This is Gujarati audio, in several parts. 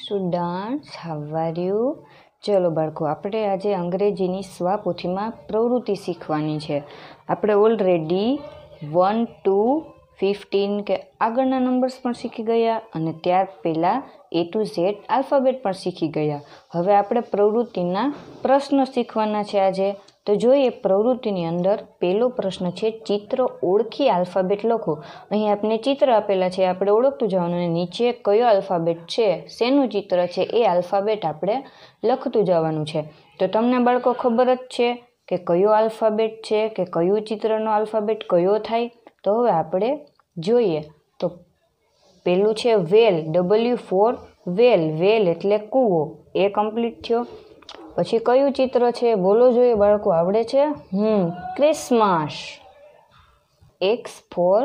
સ્ટુડન્ટ્સ હાવ આર યુ ચલો બાળકો આપણે આજે અંગ્રેજીની સ્વપોથીમાં પ્રવૃત્તિ શીખવાની છે આપણે ઓલરેડી વન ટુ ફિફ્ટીન કે આગળના નંબર્સ પણ શીખી ગયા અને ત્યાર પહેલાં એ ટુ ઝેડ આલ્ફાબેટ પણ શીખી ગયા હવે આપણે પ્રવૃત્તિના પ્રશ્નો શીખવાના છે આજે તો જોઈએ પ્રવૃત્તિની અંદર પહેલો પ્રશ્ન છે ચિત્ર ઓળખી આલ્ફાબેટ લખો અહીં આપણે ચિત્ર આપેલા છે આપણે ઓળખતું જવાનું અને નીચે કયો આલ્ફાબેટ છે શેનું ચિત્ર છે એ આલ્ફાબેટ આપણે લખતું જવાનું છે તો તમને બાળકો ખબર જ છે કે કયો આલ્ફાબેટ છે કે કયું ચિત્રનો આલ્ફાબેટ કયો થાય તો હવે આપણે જોઈએ તો પહેલું છે વેલ ડબલ્યુ ફોર વેલ વેલ એટલે કૂવો એ કમ્પ્લીટ થયો પછી કયું ચિત્ર છે બોલો જોઈએ બાળકો આવડે છે હમ ક્રિસમસ એક્સ ફોર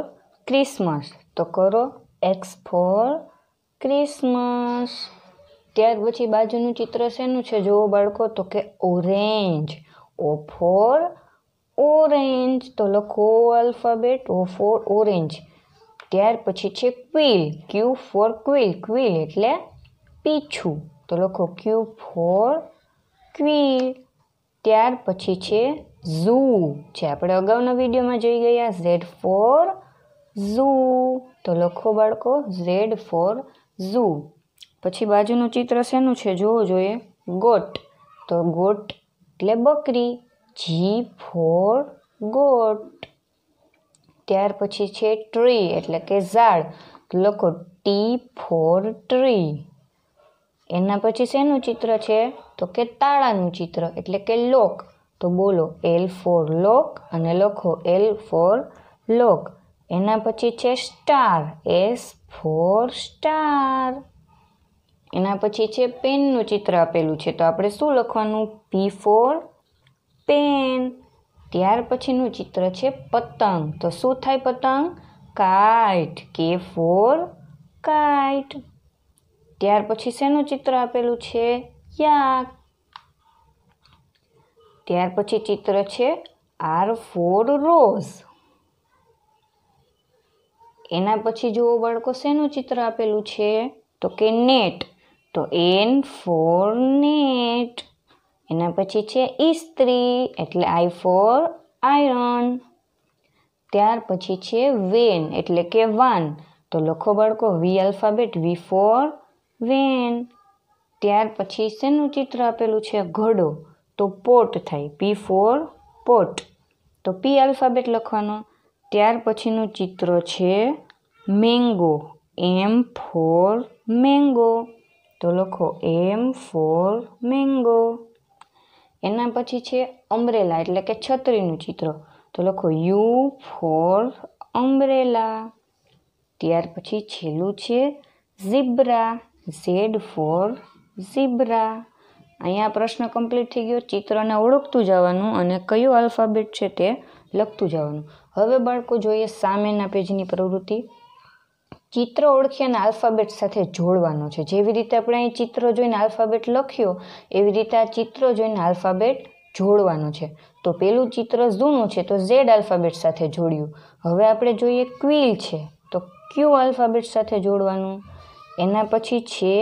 ક્રિસમસ તો કરો એક્સ ફોર ક્રિસમસ ત્યાર પછી બાજુનું ચિત્ર શેનું છે જુઓ બાળકો તો કે ઓરેન્જ ઓ ફોર ઓરેન્જ તો લખો આલ્ફાબેટ ઓ ફોર ઓરેન્જ ત્યાર પછી છે quill Q for quill quill એટલે પીછું તો લખો ક્યુ ફોર ક્વી ત્યાર પછી છે ઝૂ જે આપણે અગાઉના વિડીયોમાં જોઈ ગયા ઝેડ ફોર ઝૂ તો લખો બાળકો ઝેડ ફોર ઝૂ પછી બાજુનું ચિત્ર શેનું છે જોવું જોઈએ ગોટ તો ગોટ એટલે બકરી જી ફોર ગોટ ત્યાર પછી છે ટ્રી એટલે કે ઝાડ લખો ટી ફોર ટ્રી એના પછી શેનું ચિત્ર છે તો કે તાળાનું ચિત્ર એટલે કે લોક તો બોલો એલ ફોર લોક અને લખો એલ ફોર લોક એના પછી છે સ્ટાર એસ ફોર સ્ટાર એના પછી છે પેનનું ચિત્ર આપેલું છે તો આપણે શું લખવાનું પી ફોર પેન ત્યાર પછીનું ચિત્ર છે પતંગ તો શું થાય પતંગ કાઇટ કે ફોર કાઇટ ત્યાર પછી શેનું ચિત્ર આપેલું છે યાક ત્યાર પછી ચિત્ર છે આર ફોર રોઝ એના પછી જુઓ બાળકો શેનું ચિત્ર આપેલું છે તો કે નેટ તો એન ફોર નેટ એના પછી છે ઇસ્ત્રી એટલે આઈ ફોર આયરન ત્યાર પછી છે વેન એટલે કે વાન તો લખો બાળકો V alphabet V for van ત્યાર પછી શેનું ચિત્ર આપેલું છે ઘડો તો પોટ થાય પી ફોર પોટ તો પી આલ્ફાબેટ લખવાનું ત્યાર પછીનું ચિત્ર છે મેંગો એમ ફોર મેંગો તો લખો એમ ફોર મેંગો એના પછી છે અમ્બ્રેલા એટલે કે છત્રીનું ચિત્ર તો લખો યુ ફોર અમ્બ્રેલા ત્યાર પછી છેલ્લું છે ઝીબ્રા ઝેડ ફોર ઝીબ્રા અહીંયા પ્રશ્ન કમ્પ્લીટ થઈ ગયો ચિત્રને ઓળખતું જવાનું અને કયું આલ્ફાબેટ છે તે લખતું જવાનું હવે બાળકો જોઈએ સામેના પેજની પ્રવૃત્તિ ચિત્ર અને આલ્ફાબેટ સાથે જોડવાનું છે જેવી રીતે આપણે અહીં ચિત્ર જોઈને આલ્ફાબેટ લખ્યો એવી રીતે આ ચિત્ર જોઈને આલ્ફાબેટ જોડવાનું છે તો પેલું ચિત્ર જૂનું છે તો ઝેડ આલ્ફાબેટ સાથે જોડ્યું હવે આપણે જોઈએ ક્વિલ છે તો ક્યુ આલ્ફાબેટ સાથે જોડવાનું એના પછી છે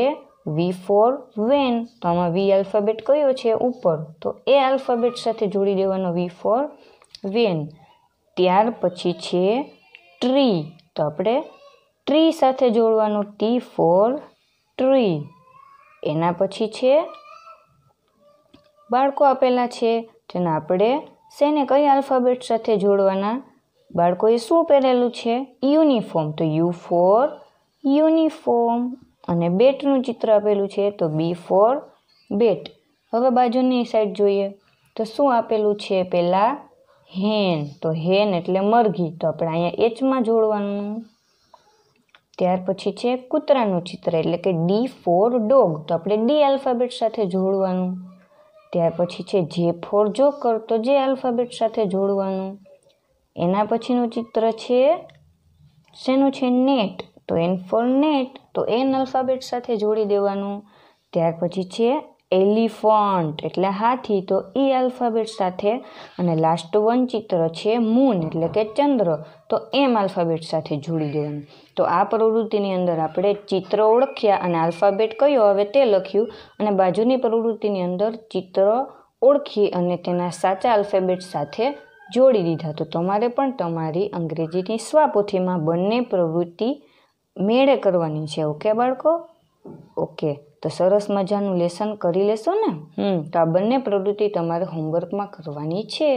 વી ફોર વેન તો આમાં વી આલ્ફાબેટ કયો છે ઉપર તો એ આલ્ફાબેટ સાથે જોડી દેવાનો વી ફોર વેન ત્યાર પછી છે ટ્રી તો આપણે ટ્રી સાથે જોડવાનું ટી ફોર ટ્રી એના પછી છે બાળકો આપેલા છે તેને આપણે શેને કઈ આલ્ફાબેટ સાથે જોડવાના બાળકોએ શું પહેરેલું છે યુનિફોર્મ તો યુ ફોર યુનિફોર્મ અને બેટનું ચિત્ર આપેલું છે તો બી ફોર બેટ હવે બાજુની સાઈડ જોઈએ તો શું આપેલું છે પહેલાં હેન તો હેન એટલે મરઘી તો આપણે અહીંયા એચમાં જોડવાનું ત્યાર પછી છે કૂતરાનું ચિત્ર એટલે કે ડી ફોર ડોગ તો આપણે ડી આલ્ફાબેટ સાથે જોડવાનું ત્યાર પછી છે જે ફોર જોકર તો જે આલ્ફાબેટ સાથે જોડવાનું એના પછીનું ચિત્ર છે શેનું છે નેટ તો એન ફોર નેટ તો એન અલ્ફાબેટ સાથે જોડી દેવાનું ત્યાર પછી છે એલિફન્ટ એટલે હાથી તો ઈ e આલ્ફાબેટ સાથે અને લાસ્ટ વન ચિત્ર છે મૂન એટલે કે ચંદ્ર તો એમ આલ્ફાબેટ સાથે જોડી દેવાનું તો આ પ્રવૃત્તિની અંદર આપણે ચિત્ર ઓળખ્યા અને આલ્ફાબેટ કયો હવે તે લખ્યું અને બાજુની પ્રવૃત્તિની અંદર ચિત્ર ઓળખી અને તેના સાચા આલ્ફાબેટ સાથે જોડી દીધા તો તમારે પણ તમારી અંગ્રેજીની સ્વાપોથીમાં બંને પ્રવૃત્તિ મેળે કરવાની છે ઓકે બાળકો ઓકે તો સરસ મજાનું લેસન કરી લેશો ને હમ તો આ બંને પ્રવૃત્તિ તમારે હોમવર્કમાં કરવાની છે